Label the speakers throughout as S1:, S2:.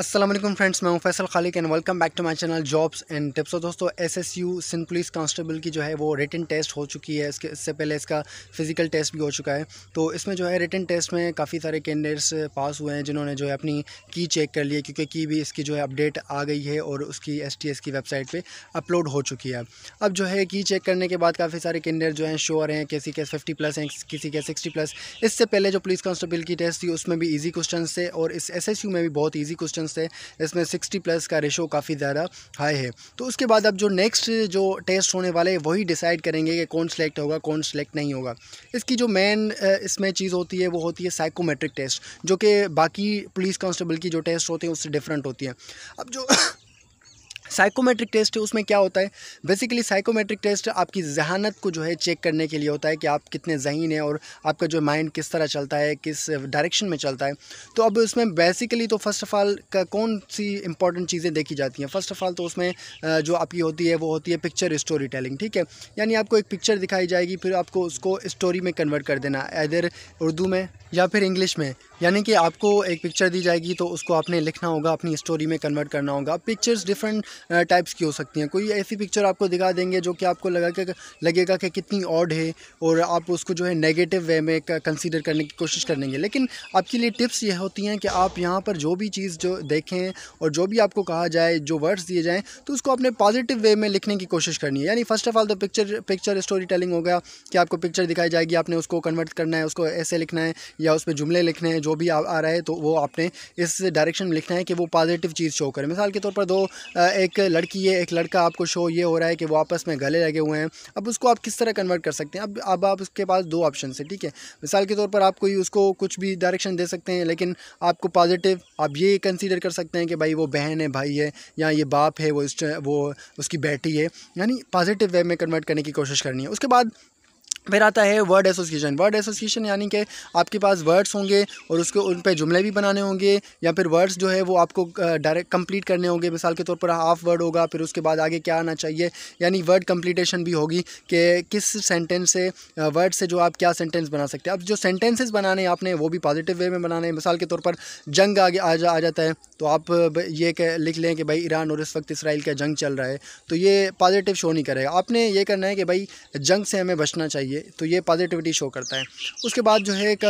S1: Aslam friends मैं हूं Faisal Khaliq and welcome back to my channel jobs and tips और दोस्तों एसएसयू सिंध पुलिस कांस्टेबल की जो है वो रिटन टेस्ट हो चुकी है इसके इससे पहले इसका फिजिकल टेस्ट भी हो चुका है तो इसमें जो है रिटन टेस्ट में काफ़ी सारे कैंडिडेट्स पास हुए हैं जिन्होंने जो है अपनी की चेक कर ली है क्योंकि की भी इसकी जो है अपडेट आ गई है और उसकी एस की वेबसाइट पर अपलोड हो चुकी है अब जो है की चेक करने के बाद काफ़ी सारे कैंडिडेट जो हैं श्योर हैं किसी के फिफ्टी प्लस हैं किसी के सिक्सटी प्लस इससे पहले जो पुलिस कांस्टेबल की टेस्ट थी उसमें भी ईजी क्वेश्चन थे और इस एस में भी बहुत ईजी क्वेश्चन ऑप्शन थे इसमें सिक्सटी प्लस का रेशो काफ़ी ज़्यादा हाई है तो उसके बाद अब जो नेक्स्ट जो टेस्ट होने वाले वही डिसाइड करेंगे कि कौन सेलेक्ट होगा कौन सेलेक्ट नहीं होगा इसकी जो मेन इसमें चीज़ होती है वो होती है साइकोमेट्रिक टेस्ट जो कि बाकी पुलिस कांस्टेबल की जो टेस्ट होते हैं उससे डिफरेंट होती है अब जो साइकोमेट्रिक टेस्ट है उसमें क्या होता है बेसिकली साइकोमेट्रिक टेस्ट आपकी जहानत को जो है चेक करने के लिए होता है कि आप कितने जहीन हैं और आपका जो माइंड किस तरह चलता है किस डायरेक्शन में चलता है तो अब उसमें बेसिकली तो फ़र्स्ट ऑफ़ ऑल कौन सी इंपॉर्टेंट चीज़ें देखी जाती हैं फ़र्स्ट ऑफ़ ऑल तो उसमें जो आपकी होती है वो होती है पिक्चर स्टोरी टेलिंग ठीक है यानी आपको एक पिक्चर दिखाई जाएगी फिर आपको उसको स्टोरी में कन्वर्ट कर देना इधर उर्दू में या फिर इंग्लिश में यानी कि आपको एक पिक्चर दी जाएगी तो उसको आपने लिखना होगा अपनी स्टोरी में कन्वर्ट करना होगा पिक्चर्स डिफरेंट टाइप्स की हो सकती हैं कोई ऐसी पिक्चर आपको दिखा देंगे जो कि आपको लगा कि लगेगा कि कितनी ऑड है और आप उसको जो है नेगेटिव वे में कंसीडर करने की कोशिश करेंगे लेकिन आपके लिए टिप्स ये होती हैं कि आप यहाँ पर जो भी चीज़ जो देखें और जो भी आपको कहा जाए जो वर्ड्स दिए जाएँ तो उसको अपने पॉजिटिव वे में लिखने की कोशिश करनी है यानी फर्स्ट ऑफ ऑल तो पिक्चर पिक्चर स्टोरी टेलिंग हो गया कि आपको पिक्चर दिखाई जाएगी आपने उसको कन्वर्ट करना है उसको ऐसे लिखना है या उस पर जुमले लिखने हैं जो जो भी आ, आ रहा है तो वो आपने इस डायरेक्शन में लिखना है कि वो पॉजिटिव चीज़ शो करें मिसाल के तौर पर दो एक लड़की है एक लड़का आपको शो ये हो रहा है कि वो आपस में गले लगे हुए हैं अब उसको आप किस तरह कन्वर्ट कर सकते हैं अब अब आप उसके पास दो ऑप्शन है ठीक है मिसाल के तौर पर आप कोई उसको कुछ भी डायरेक्शन दे सकते हैं लेकिन आपको पॉजिटिव आप ये कंसिडर कर सकते हैं कि भाई वो बहन है भाई है या ये बाप है वो वो उसकी बेटी है यानी पॉजिटिव वे में कन्वर्ट करने की कोशिश करनी है उसके बाद फिर आता है वर्ड एसोसिएशन वर्ड एसोसिएशन यानी कि आपके पास वर्ड्स होंगे और उसके उन पर जुमले भी बनाने होंगे या फिर वर्ड्स जो है वो आपको डायरेक्ट कंप्लीट करने होंगे मिसाल के तौर पर हाफ वर्ड होगा फिर उसके बाद आगे क्या आना चाहिए यानी वर्ड कंप्लीटेशन भी होगी कि किस सेंटेंस से वर्ड से जो आप क्या सेंटेंस बना सकते हैं अब जो सेंटेंसेज बनाने आपने वो भी पॉजिटिव वे में बनाने मिसाल के तौर पर जंग आगे आ जा आ जाता है तो आप ये लिख लें कि भाई ईरान और इस वक्त इसराइल का जंग चल रहा है तो ये पॉजिटिव शो नहीं करेगा आपने ये करना है कि भाई जंग से हमें बचना चाहिए लिए तो ये पॉजिटिविटी शो करता है उसके बाद जो है एक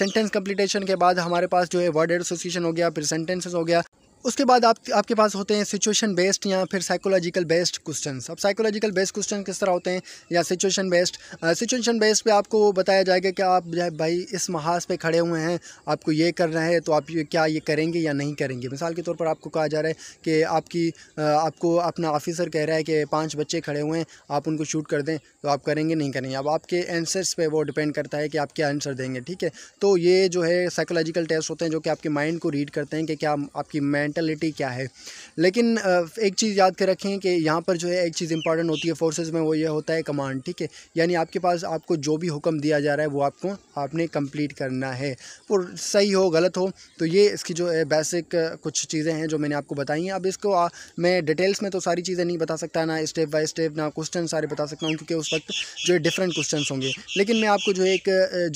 S1: सेंटेंस कंप्लीटेशन के बाद हमारे पास जो है वर्ड एसोसिएशन हो गया फिर सेंटेंसेस हो गया उसके बाद आप आपके पास होते हैं सिचुएशन बेस्ड या फिर साइकोलॉजिकल बेस्ड क्वेश्चन अब साइकोलॉजिकल बेस्ड क्वेश्चन किस तरह होते हैं या सिचुएशन बेस्ड सिचुएशन बेस्ड पे आपको बताया जाएगा कि आप भाई इस महाज पे खड़े हुए हैं आपको ये करना है तो आप ये क्या ये करेंगे या नहीं करेंगे मिसाल के तौर पर आपको कहा जा रहा है कि आपकी आपको अपना ऑफिसर कह रहा है कि पाँच बच्चे खड़े हुए हैं आप उनको शूट कर दें तो आप करेंगे नहीं करेंगे अब आपके आंसर्स पर वो डिपेंड करता है कि आप क्या आंसर देंगे ठीक है तो ये जो है साइकोलॉजिकल टेस्ट होते हैं जो कि आपके माइंड को रीड करते हैं कि क्या आपकी माइंड मैंटलिटी क्या है लेकिन एक चीज़ याद कर रखें कि यहाँ पर जो है एक चीज़ इंपॉर्टेंट होती है फोर्सेज में वो ये होता है कमांड ठीक है यानी आपके पास आपको जो भी हुक्म दिया जा रहा है वो आपको आपने कंप्लीट करना है वो सही हो गलत हो तो ये इसकी जो है बेसिक कुछ चीज़ें हैं जो मैंने आपको बताई हैं अब इसको आ, मैं डिटेल्स में तो सारी चीज़ें नहीं बता सकता ना स्टेप बाई स्टेप ना क्वेश्चन सारे बता सकता हूँ क्योंकि उस वक्त जो है डिफरेंट क्वेश्चन होंगे लेकिन मैं आपको जो एक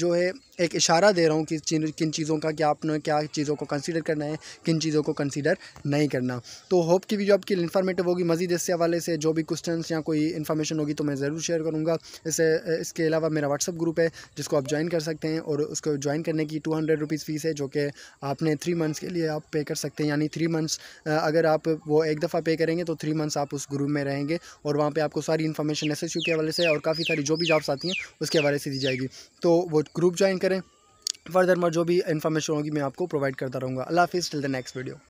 S1: जो है एक इशारा दे रहा हूँ कि किन चीज़ों का क्या आपने क्या चीज़ों को कंसिडर करना है किन चीज़ों को कंसिडर कंसिडर नहीं करना तो होप की वीडियो आपकी इन्फॉर्मेटिव होगी मजीद इससे हवाले से जो भी क्वेश्चन या कोई इन्फॉर्मेशन होगी तो मैं ज़रूर शेयर करूँगा इससे इसके अलावा मेरा व्हाट्सअप ग्रुप है जिसको आप ज्वाइन कर सकते हैं और उसको ज्वाइन करने की टू हंड्रेड रुपीज़ फ़ीस है जो कि आपने थ्री मंथ्स के लिए आप पे कर सकते हैं यानी थ्री मंथ्स अगर आप वो एक दफ़ा पे करेंगे तो थ्री मंथ्स आप उस ग्रुप में रहेंगे और वहाँ पर आपको सारी इन्फॉर्मेशन एस के हवाले से और काफ़ी सारी जो भी जॉब्स आती हैं उसके हवाले से दी जाएगी तो वो ग्रुप ज्वाइन करें फर्दर मर जो भी इन्फॉर्मेशन होगी मैं आपको प्रोवाइड करता रहूँगा अल्लाह हाफिज़ टिल द नेक्स्ट वीडियो